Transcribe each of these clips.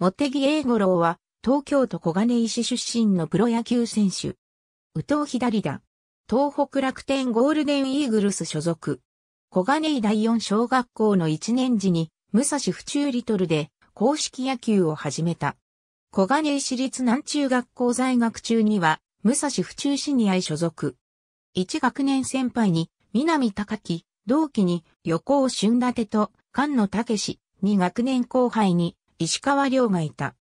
茂木英五郎は、東京都小金井市出身のプロ野球選手。宇藤左だ。東北楽天ゴールデンイーグルス所属。小金井第四小学校の1年時に、武蔵府中リトルで公式野球を始めた。小金井市立南中学校在学中には、武蔵府中市に愛所属。一学年先輩に、南高木、同期に、横尾俊立と、菅野武史、学年後輩に、石川亮がいた。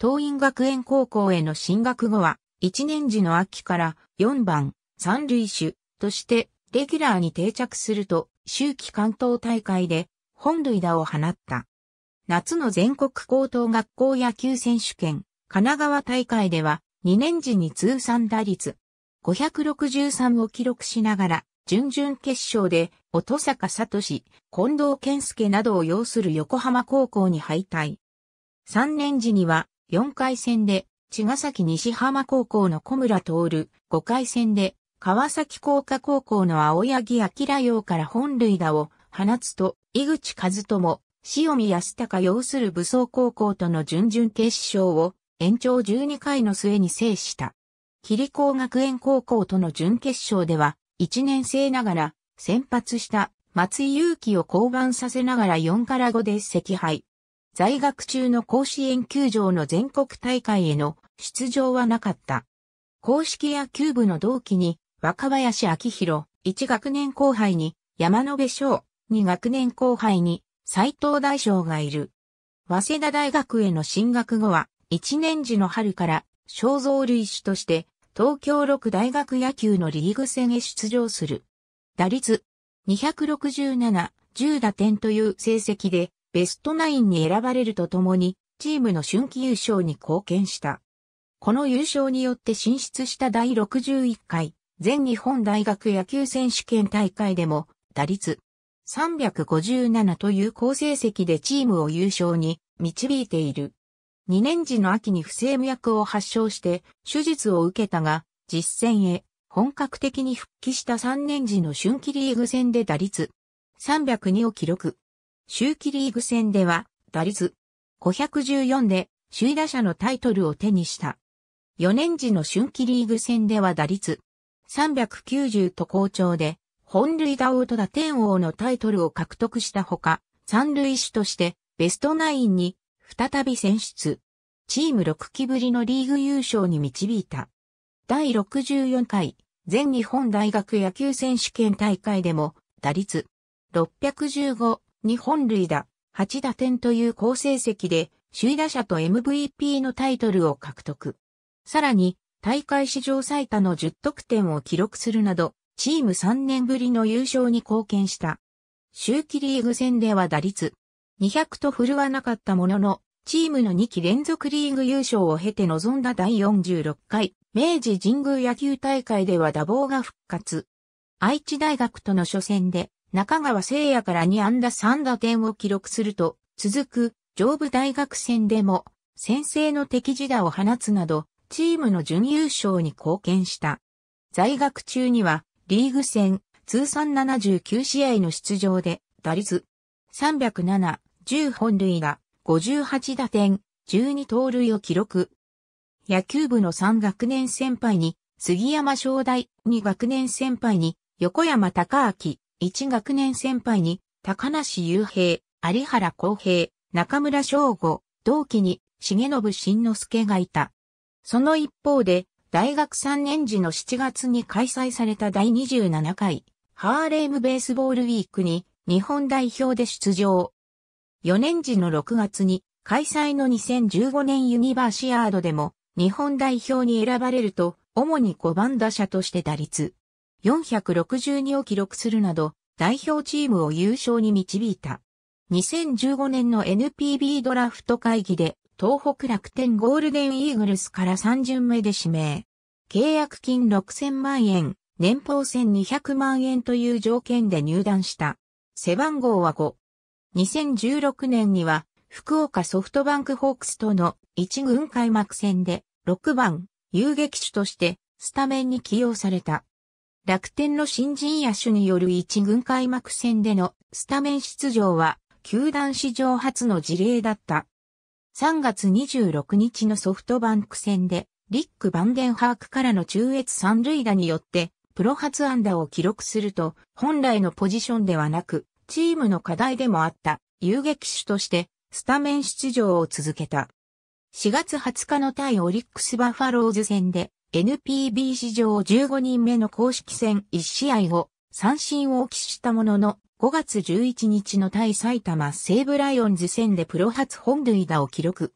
東院学園高校への進学後は、1年時の秋から4番、三塁手としてレギュラーに定着すると、秋季関東大会で本塁打を放った。夏の全国高等学校野球選手権、神奈川大会では2年時に通算打率563を記録しながら準々決勝で、音坂聡、近藤健介などを擁する横浜高校に敗退。3年時には、4回戦で、茅ヶ崎西浜高校の小村徹、5回戦で、川崎工科高校の青柳明洋から本塁打を放つと、井口和友、塩見康隆擁する武装高校との準々決勝を延長12回の末に制した。霧光学園高校との準決勝では、1年生ながら先発した松井裕樹を降板させながら4から5で赤敗。在学中の甲子園球場の全国大会への出場はなかった。公式野球部の同期に若林明宏、1学年後輩に山野辺翔、2学年後輩に斎藤大将がいる。早稲田大学への進学後は1年時の春から肖像類種として東京6大学野球のリーグ戦へ出場する。打率267、10打点という成績でベストナインに選ばれるとともにチームの春季優勝に貢献した。この優勝によって進出した第61回全日本大学野球選手権大会でも打率357という好成績でチームを優勝に導いている。2年時の秋に不正無薬を発症して手術を受けたが、実戦へ本格的に復帰した3年時の春季リーグ戦で打率302を記録。秋季リーグ戦では打率514で首位打者のタイトルを手にした。4年時の春季リーグ戦では打率390と好調で本塁打王と打点王のタイトルを獲得したほか、三塁手としてベストナインに再び選出。チーム6期ぶりのリーグ優勝に導いた。第64回全日本大学野球選手権大会でも打率615、日本塁打、8打点という好成績で首位打者と MVP のタイトルを獲得。さらに大会史上最多の10得点を記録するなど、チーム3年ぶりの優勝に貢献した。周期リーグ戦では打率200と振るわなかったものの、チームの2期連続リーグ優勝を経て臨んだ第46回、明治神宮野球大会では打棒が復活。愛知大学との初戦で、中川聖也から2安打3打点を記録すると、続く、上部大学戦でも、先制の敵地打を放つなど、チームの準優勝に貢献した。在学中には、リーグ戦、通算79試合の出場で、打率、307、10本塁打、58打点、12盗塁を記録。野球部の3学年先輩に、杉山正大、2学年先輩に、横山隆明、1学年先輩に、高梨雄平、有原光平、中村翔吾、同期に、重信慎之介がいた。その一方で、大学3年時の7月に開催された第27回、ハーレームベースボールウィークに、日本代表で出場。4年時の6月に開催の2015年ユニバーシアードでも日本代表に選ばれると、主に5番打者として打率462を記録するなど、代表チームを優勝に導いた。2015年の NPB ドラフト会議で、東北楽天ゴールデンイーグルスから3巡目で指名。契約金6000万円、年俸1200万円という条件で入団した。背番号は5。2016年には、福岡ソフトバンクホークスとの一軍開幕戦で6番遊撃手としてスタメンに起用された。楽天の新人野手による一軍開幕戦でのスタメン出場は球団史上初の事例だった。3月26日のソフトバンク戦でリック・バンデンハークからの中越三塁打によってプロ初安打を記録すると本来のポジションではなくチームの課題でもあった遊撃手としてスタメン出場を続けた。4月20日の対オリックスバファローズ戦で NPB 史上15人目の公式戦1試合を三振を喫したものの5月11日の対埼玉西武ライオンズ戦でプロ初本塁打を記録。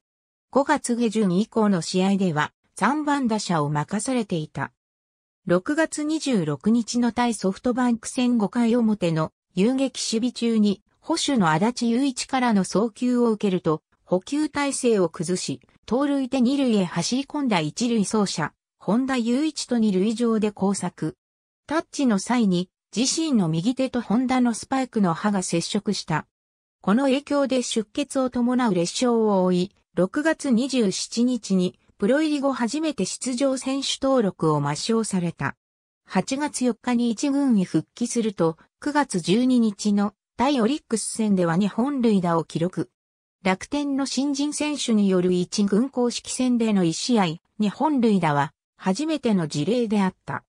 5月下旬以降の試合では3番打者を任されていた。6月26日の対ソフトバンク戦5回表の遊撃守備中に、保守の足立雄一からの送球を受けると、補給体制を崩し、盗塁で二塁へ走り込んだ一塁走者、本田雄一と二塁上で交錯。タッチの際に、自身の右手と本田のスパイクの刃が接触した。この影響で出血を伴う裂傷を負い、6月27日にプロ入り後初めて出場選手登録を抹消された。8月4日に一軍に復帰すると、9月12日の対オリックス戦では2本塁打を記録。楽天の新人選手による1軍公式戦での1試合、2本塁打は初めての事例であった。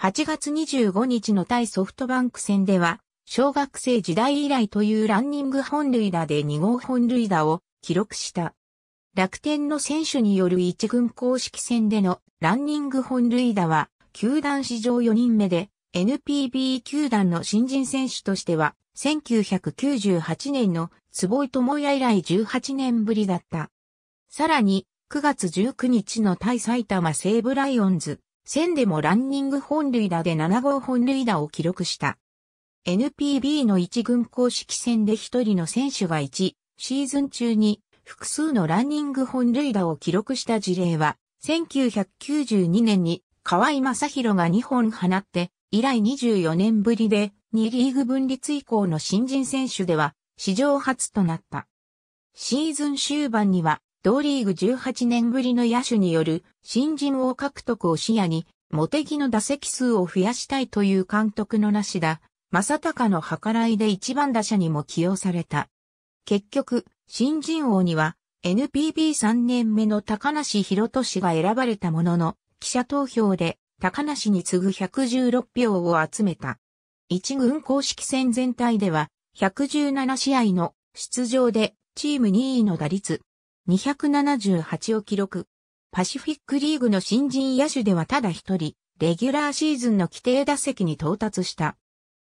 8月25日の対ソフトバンク戦では、小学生時代以来というランニング本塁打で2号本塁打を記録した。楽天の選手による1軍公式戦でのランニング本塁打は、球団史上4人目で NPB 球団の新人選手としては、1998年の坪井智也以来18年ぶりだった。さらに、9月19日の対埼玉西武ライオンズ、戦でもランニング本塁打で7号本塁打を記録した。NPB の一軍公式戦で一人の選手が1、シーズン中に複数のランニング本塁打を記録した事例は、1992年に河合正宏が2本放って、以来24年ぶりで2リーグ分立以降の新人選手では史上初となった。シーズン終盤には同リーグ18年ぶりの野手による新人王獲得を視野に、モテギの打席数を増やしたいという監督のなしだ、正隆の計らいで一番打者にも起用された。結局、新人王には NPB3 年目の高梨博俊が選ばれたものの、記者投票で高梨に次ぐ116票を集めた。一軍公式戦全体では、117試合の出場でチーム2位の打率278を記録。パシフィックリーグの新人野手ではただ一人、レギュラーシーズンの規定打席に到達した。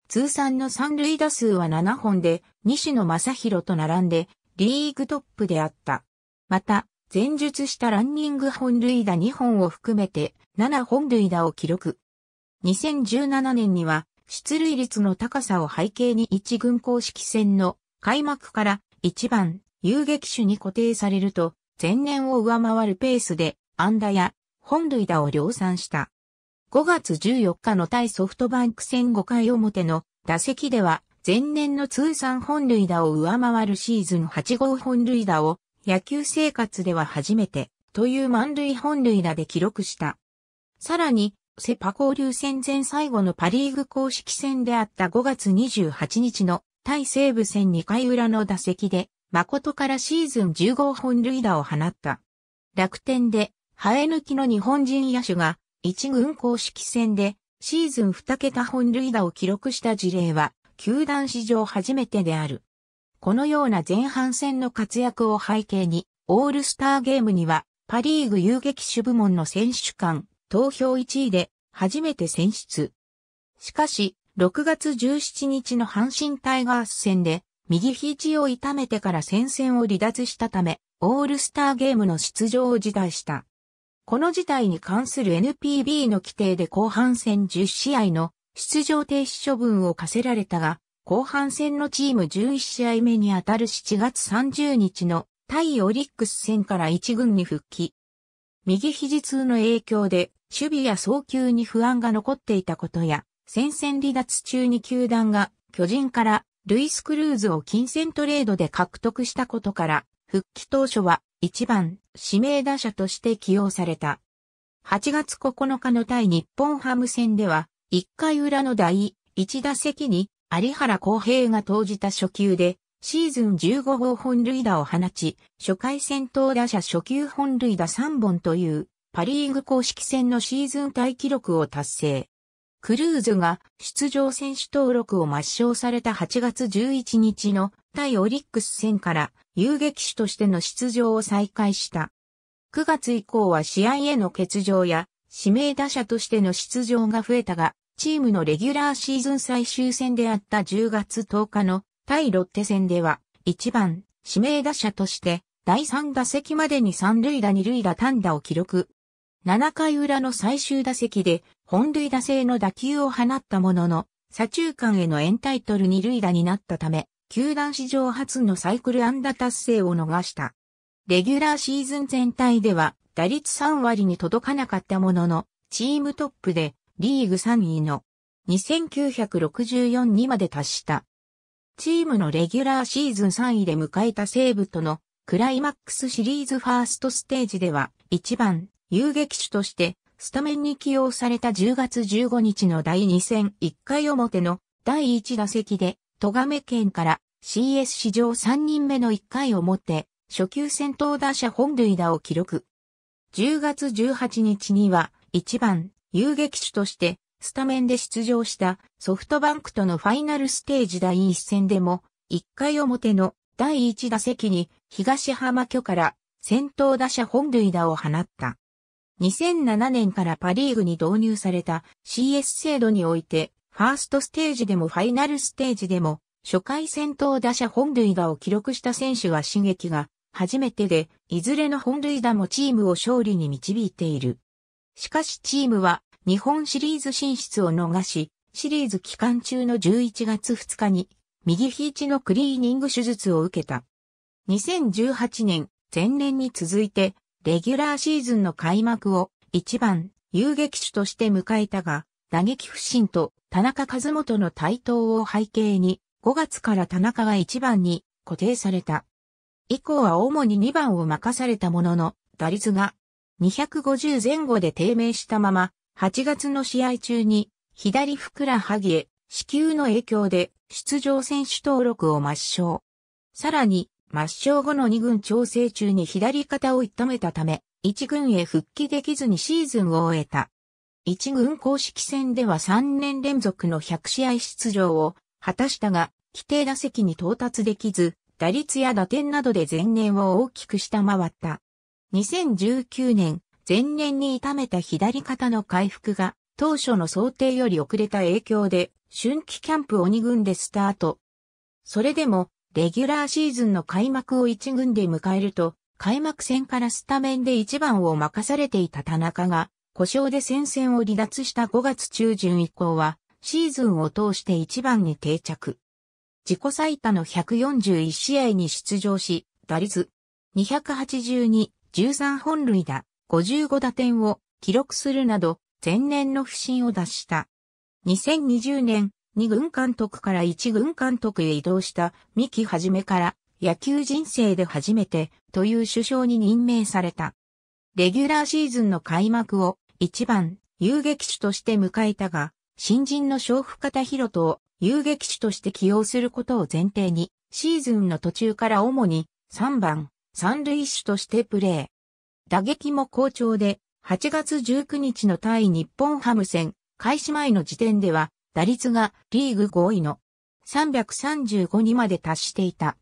通算の三塁打数は7本で、西野正宏と並んで、リーグトップであった。また、前述したランニング本塁打2本を含めて7本塁打を記録。2017年には出塁率の高さを背景に一軍公式戦の開幕から1番遊撃手に固定されると前年を上回るペースで安打や本塁打を量産した。5月14日の対ソフトバンク戦5回表の打席では前年の通算本塁打を上回るシーズン8号本塁打を野球生活では初めて、という満塁本塁打で記録した。さらに、セパ交流戦前最後のパリーグ公式戦であった5月28日の対西武戦2回裏の打席で、誠からシーズン10号本塁打を放った。楽天で、生え抜きの日本人野手が、一軍公式戦で、シーズン2桁本塁打を記録した事例は、球団史上初めてである。このような前半戦の活躍を背景に、オールスターゲームには、パリーグ遊撃手部門の選手間、投票1位で、初めて選出。しかし、6月17日の阪神タイガース戦で、右肘を痛めてから戦線を離脱したため、オールスターゲームの出場を辞退した。この事態に関する NPB の規定で後半戦10試合の出場停止処分を課せられたが、後半戦のチーム11試合目にあたる7月30日の対オリックス戦から1軍に復帰。右肘痛の影響で守備や送球に不安が残っていたことや、戦線離脱中に球団が巨人からルイス・クルーズを金銭トレードで獲得したことから、復帰当初は1番指名打者として起用された。8月9日の対日本ハム戦では、1回裏の第1打席に有原公平が投じた初球で、シーズン15号本塁打を放ち、初回戦投打者初球本塁打3本という、パリーグ公式戦のシーズン大記録を達成。クルーズが出場選手登録を抹消された8月11日の対オリックス戦から遊撃手としての出場を再開した。9月以降は試合への欠場や指名打者としての出場が増えたが、チームのレギュラーシーズン最終戦であった10月10日の対ロッテ戦では1番指名打者として第3打席までに3塁打2塁打単打を記録。7回裏の最終打席で本塁打制の打球を放ったものの、左中間へのエンタイトル2塁打になったため、球団史上初のサイクル安打達成を逃した。レギュラーシーズン全体では打率3割に届かなかったものの、チームトップでリーグ3位の2964にまで達した。チームのレギュラーシーズン3位で迎えた西武とのクライマックスシリーズファーストステージでは1番遊撃手としてスタメンに起用された10月15日の第2戦1回表の第1打席で、戸亀県から CS 史上3人目の1回表、初級戦闘打者本塁打を記録。10月18日には1番遊撃手としてスタメンで出場したソフトバンクとのファイナルステージ第1戦でも1回表の第1打席に東浜巨から先頭打者本塁打を放った。2007年からパリーグに導入された CS 制度において、ファーストステージでもファイナルステージでも、初回先頭打者本塁打を記録した選手は刺激が初めてで、いずれの本塁打もチームを勝利に導いている。しかしチームは日本シリーズ進出を逃し、シリーズ期間中の11月2日に右肘のクリーニング手術を受けた。2018年、前年に続いて、レギュラーシーズンの開幕を1番遊撃手として迎えたが、打撃不振と田中和元の台頭を背景に、5月から田中が1番に固定された。以降は主に2番を任されたものの、打率が250前後で低迷したまま、8月の試合中に、左ふくらはぎへ、子宮の影響で、出場選手登録を抹消。さらに、抹消後の2軍調整中に左肩を痛めたため、1軍へ復帰できずにシーズンを終えた。1軍公式戦では3年連続の100試合出場を果たしたが、規定打席に到達できず、打率や打点などで前年を大きく下回った。2019年、前年に痛めた左肩の回復が当初の想定より遅れた影響で春季キャンプ鬼軍でスタート。それでもレギュラーシーズンの開幕を1軍で迎えると開幕戦からスタメンで1番を任されていた田中が故障で戦線を離脱した5月中旬以降はシーズンを通して1番に定着。自己最多の141試合に出場し、打率282、13本塁打、55打点を記録するなど、前年の不振を脱した。2020年、2軍監督から1軍監督へ移動した三木はじめから野球人生で初めてという首相に任命された。レギュラーシーズンの開幕を1番遊撃手として迎えたが、新人の勝負方博とを遊撃手として起用することを前提に、シーズンの途中から主に3番三塁手としてプレー。打撃も好調で、8月19日の対日本ハム戦、開始前の時点では、打率がリーグ5位の335にまで達していた。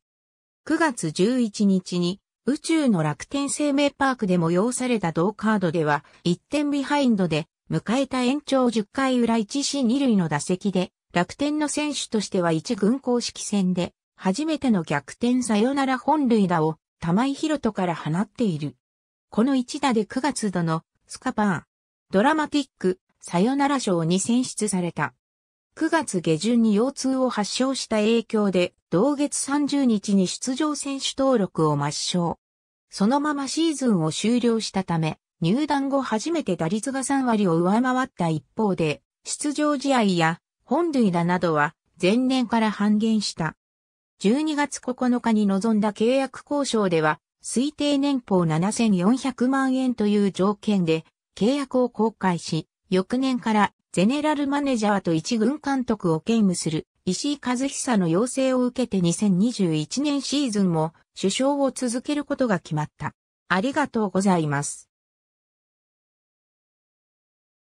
9月11日に宇宙の楽天生命パークで催された同カードでは1点ビハインドで迎えた延長10回裏1死2塁の打席で楽天の選手としては1軍公式戦で初めての逆転サヨナラ本塁打を玉井博人から放っている。この一打で9月度のスカパー、ドラマティック、サヨナラ賞に選出された。9月下旬に腰痛を発症した影響で、同月30日に出場選手登録を抹消。そのままシーズンを終了したため、入団後初めて打率が3割を上回った一方で、出場試合や本塁打などは前年から半減した。12月9日に臨んだ契約交渉では、推定年俸7400万円という条件で契約を公開し、翌年からゼネラルマネジャーと一軍監督を兼務する石井和久の要請を受けて2021年シーズンも首相を続けることが決まった。ありがとうございます。